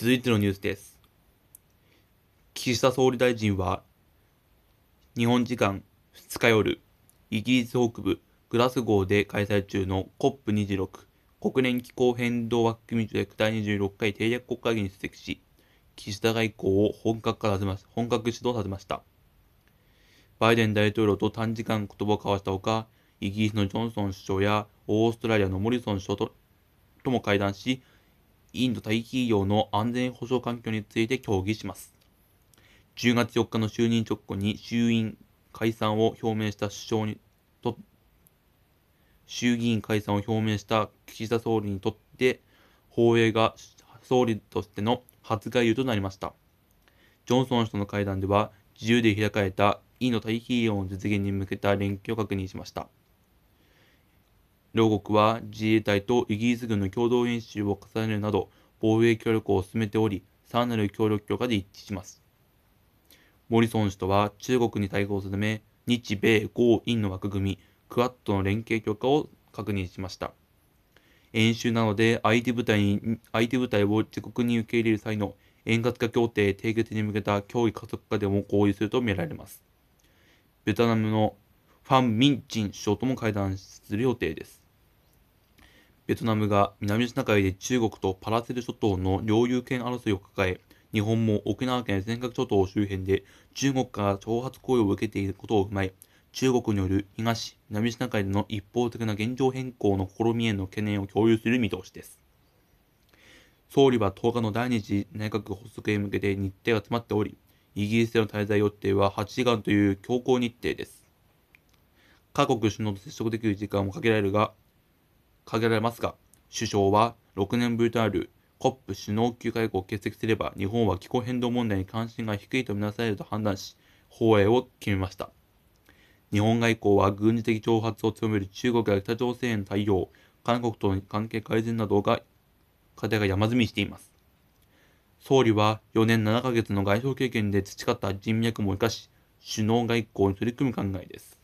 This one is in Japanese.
続いてのニュースです。岸田総理大臣は、日本時間2日夜、イギリス北部グラスゴーで開催中の COP26 国連気候変動枠組み条約第26回締約国会議に出席し、岸田外交を本格化させま本格指導させました。バイデン大統領と短時間言葉を交わしたほか、イギリスのジョンソン首相やオーストラリアのモリソン首相ととも会談し、インド大企業の安全保障環境について協議します。10月4日の就任直後に衆院解散を表明した首相にと衆議院解散を表明した岸田総理にとって放映が総理としての初外遊となりました。ジョンソン氏との会談では自由で開かれたインド太平洋の実現に向けた連携を確認しました。両国は自衛隊とイギリス軍の共同演習を重ねるなど防衛協力を進めており、さらなる協力強化で一致します。モリソン氏とは中国に対抗するため、日米豪印の枠組み、クアッドの連携強化を確認しました。演習なので相手部隊に相手部隊を自国に受け入れる際の円滑化協定締結に向けた協議加速化でも合意するとみられます。ベトナムのファン・ミン・チン首相とも会談する予定です。ベトナムが南シナ海で中国とパラセル諸島の領有権争いを抱え、日本も沖縄県尖閣諸島周辺で中国から挑発行為を受けていることを踏まえ、中国による東、南シナ海での一方的な現状変更の試みへの懸念を共有する見通しです。総理は10日の第2次内閣発足へ向けて日程が詰まっており、イギリスでの滞在予定は8時間という強行日程です。各国首脳と接触できる時間も限られるが、限られますが、首相は6年ぶりとある COP 首脳級会合を欠席すれば日本は気候変動問題に関心が低いとみなされると判断し、放映を決めました。日本外交は軍事的挑発を強める中国や北朝鮮への対応、韓国との関係改善などが課題が山積みしています。総理は4年7ヶ月の外相経験で培った人脈も生かし、首脳外交に取り組む考えです。